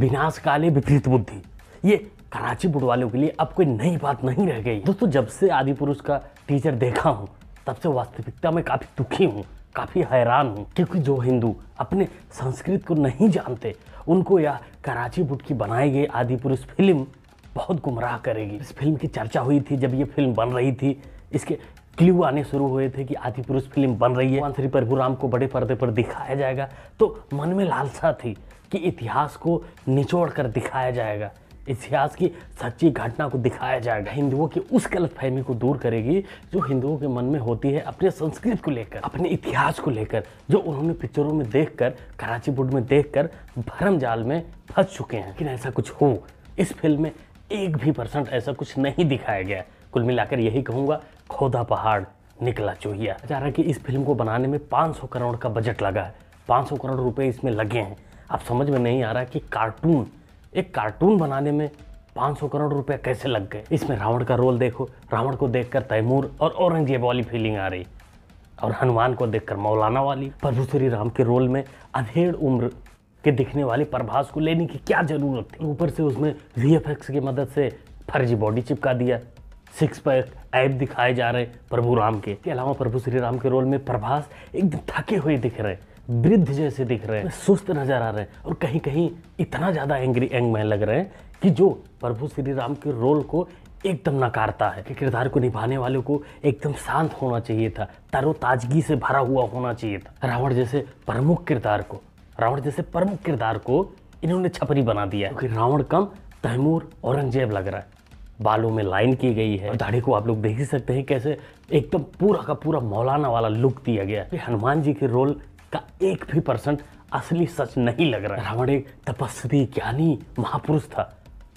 विनाशकाली विपरीत बुद्धि ये कराची बोर्ड वालों के लिए अब कोई नई बात नहीं रह गई दोस्तों जब से आदि पुरुष का टीचर देखा हूँ तब से वास्तविकता में काफ़ी दुखी हूँ काफ़ी हैरान हूँ क्योंकि जो हिंदू अपने संस्कृत को नहीं जानते उनको यह कराची बुट की बनाई गई आदि पुरुष फिल्म बहुत गुमराह करेगी इस फिल्म की चर्चा हुई थी जब ये फिल्म बन रही थी इसके क्ल्यू आने शुरू हुए थे कि आदि पुरुष फिल्म बन रही है श्री प्रभु राम को बड़े पर्दे पर दिखाया जाएगा तो मन में लालसा थी कि इतिहास को निचोड़ कर दिखाया जाएगा इतिहास की सच्ची घटना को दिखाया जाएगा हिंदुओं की उस गलतफहमी को दूर करेगी जो हिंदुओं के मन में होती है अपने संस्कृत को लेकर अपने इतिहास को लेकर जो उन्होंने पिक्चरों में देख कर कराची बुड में कर भरम जाल में फंस चुके हैं लेकिन ऐसा कुछ हो इस फिल्म में एक भी परसेंट ऐसा कुछ नहीं दिखाया गया कुल मिलाकर यही कहूँगा खोदा पहाड़ निकला चूहिया जा रहा है कि इस फिल्म को बनाने में 500 करोड़ का बजट लगा है 500 करोड़ रुपए इसमें लगे हैं अब समझ में नहीं आ रहा कि कार्टून एक कार्टून बनाने में 500 करोड़ रुपए कैसे लग गए इसमें रावण का रोल देखो रावण को देखकर तैमूर और औरंगजेब वाली फीलिंग आ रही और हनुमान को देखकर मौलाना वाली प्रभु श्री राम के रोल में अधेड़ उम्र के दिखने वाले प्रभास को लेने की क्या ज़रूरत थी ऊपर से उसमें वी की मदद से फर्जी बॉडी चिपका दिया सिक्स पैक ऐप दिखाए जा रहे प्रभु राम के इसके अलावा प्रभु श्री राम के रोल में प्रभास एकदम थके हुए दिख रहे वृद्ध जैसे दिख रहे हैं सुस्त नजर आ रहे हैं और कहीं कहीं इतना ज़्यादा एंग्री एंग मैन लग रहे हैं कि जो प्रभु श्री राम के रोल को एकदम नकारता है कि किरदार को निभाने वाले को एकदम शांत होना चाहिए था तरोताजगी से भरा हुआ होना चाहिए था रावण जैसे प्रमुख किरदार को रावण जैसे प्रमुख किरदार को इन्होंने छपरी बना दिया है क्योंकि रावण कम तैमूर औरंगजेब लग रहा है बालों में लाइन की गई है दाढ़ी को आप लोग देख ही सकते हैं कैसे एकदम पूरा का पूरा मौलाना वाला लुक दिया गया है हनुमान जी के रोल का एक भी परसेंट असली सच नहीं लग रहा रावण एक तपस्वी ज्ञानी महापुरुष था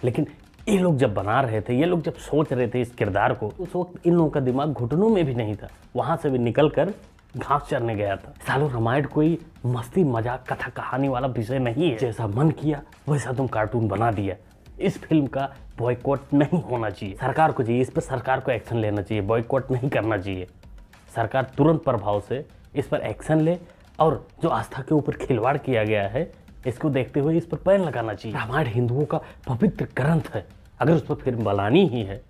लेकिन ये लोग जब बना रहे थे ये लोग जब सोच रहे थे इस किरदार को उस वक्त इन लोगों का दिमाग घुटनों में भी नहीं था वहाँ से भी निकल कर घास चरने गया था सालों रामायण कोई मस्ती मजाक कथा कहानी वाला विषय नहीं है जैसा मन किया वैसा तुम कार्टून बना दिया इस फिल्म का बॉयकॉट नहीं होना चाहिए सरकार को चाहिए इस पर सरकार को एक्शन लेना चाहिए बॉयकॉट नहीं करना चाहिए सरकार तुरंत प्रभाव से इस पर एक्शन ले और जो आस्था के ऊपर खिलवाड़ किया गया है इसको देखते हुए इस पर पैन लगाना चाहिए रामायण हिंदुओं का पवित्र ग्रंथ है अगर उस पर फिल्म बनानी ही है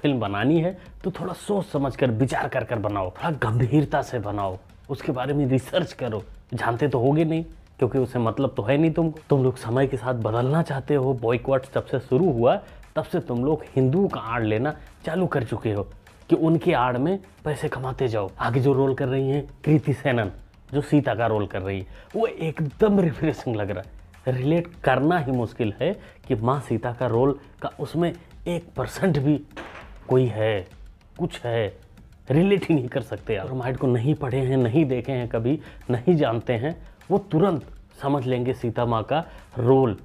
फिल्म बनानी है तो थोड़ा सोच समझ कर विचार कर कर बनाओ थोड़ा गंभीरता से बनाओ उसके बारे में रिसर्च करो जानते तो होगे नहीं क्योंकि उसे मतलब तो है नहीं तुम तुम लोग समय के साथ बदलना चाहते हो बॉयकॉट जब से शुरू हुआ तब से तुम लोग हिंदुओं का आड़ लेना चालू कर चुके हो कि उनकी आड़ में पैसे कमाते जाओ आगे जो रोल कर रही हैं कृति सेनन जो सीता का रोल कर रही है वो एकदम रिफ्रेशिंग लग रहा है रिलेट करना ही मुश्किल है कि माँ सीता का रोल का उसमें एक परसेंट भी कोई है कुछ है रिलेट ही नहीं कर सकते आप रामायण को नहीं पढ़े हैं नहीं देखे हैं कभी नहीं जानते हैं वो तुरंत समझ लेंगे सीता माँ का रोल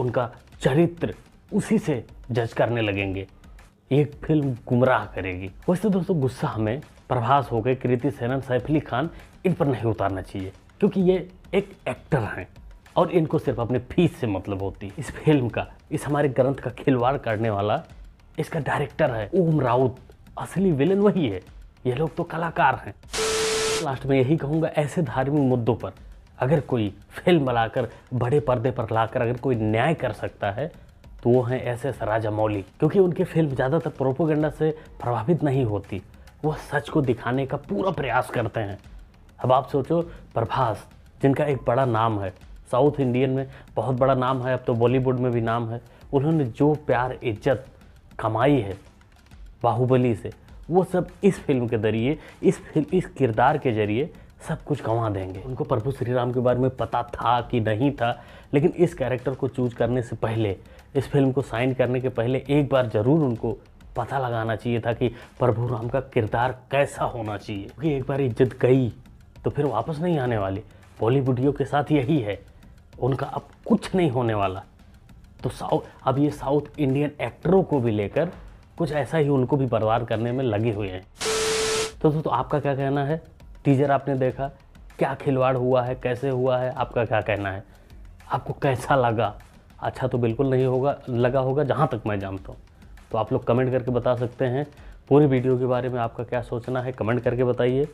उनका चरित्र उसी से जज करने लगेंगे एक फिल्म गुमराह करेगी वैसे दोस्तों गुस्सा हमें प्रभास हो गए कृति सेनन सैफ अली खान इन पर नहीं उतारना चाहिए क्योंकि ये एक एक्टर हैं और इनको सिर्फ अपने फीस से मतलब होती है इस फिल्म का इस हमारे ग्रंथ का खिलवाड़ करने वाला इसका डायरेक्टर है ओम राउत असली विलन वही है ये लोग तो कलाकार हैं लास्ट में यही कहूँगा ऐसे धार्मिक मुद्दों पर अगर कोई फिल्म बनाकर बड़े पर्दे पर लाकर अगर कोई न्याय कर सकता है तो वो हैं ऐसे सराजा मौली क्योंकि उनकी फिल्म ज़्यादातर प्रोपोगंडा से प्रभावित नहीं होती वह सच को दिखाने का पूरा प्रयास करते हैं अब आप सोचो प्रभास जिनका एक बड़ा नाम है साउथ इंडियन में बहुत बड़ा नाम है अब तो बॉलीवुड में भी नाम है उन्होंने जो प्यार इज्जत कमाई है बाहुबली से वो सब इस फिल्म के जरिए इस फिल्म इस किरदार के जरिए सब कुछ गंवा देंगे उनको प्रभु श्री राम के बारे में पता था कि नहीं था लेकिन इस कैरेक्टर को चूज करने से पहले इस फिल्म को साइन करने के पहले एक बार ज़रूर उनको पता लगाना चाहिए था कि प्रभु राम का किरदार कैसा होना चाहिए क्योंकि एक बार इज्जत गई तो फिर वापस नहीं आने वाले बॉलीवुडियों के साथ यही है उनका अब कुछ नहीं होने वाला तो साउथ अब ये साउथ इंडियन एक्टरों को भी लेकर कुछ ऐसा ही उनको भी बर्बाद करने में लगे हुए हैं तो दोस्तों तो आपका क्या कहना है टीजर आपने देखा क्या खिलवाड़ हुआ है कैसे हुआ है आपका क्या कहना है आपको कैसा लगा अच्छा तो बिल्कुल नहीं होगा लगा होगा जहाँ तक मैं जानता हूँ तो आप लोग कमेंट करके बता सकते हैं पूरी वीडियो के बारे में आपका क्या सोचना है कमेंट करके बताइए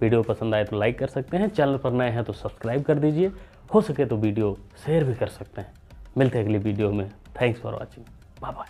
वीडियो पसंद आए तो लाइक कर सकते हैं चैनल पर नए हैं तो सब्सक्राइब कर दीजिए हो सके तो वीडियो शेयर भी कर सकते हैं मिलते हैं अगली वीडियो में thanks for watching bye bye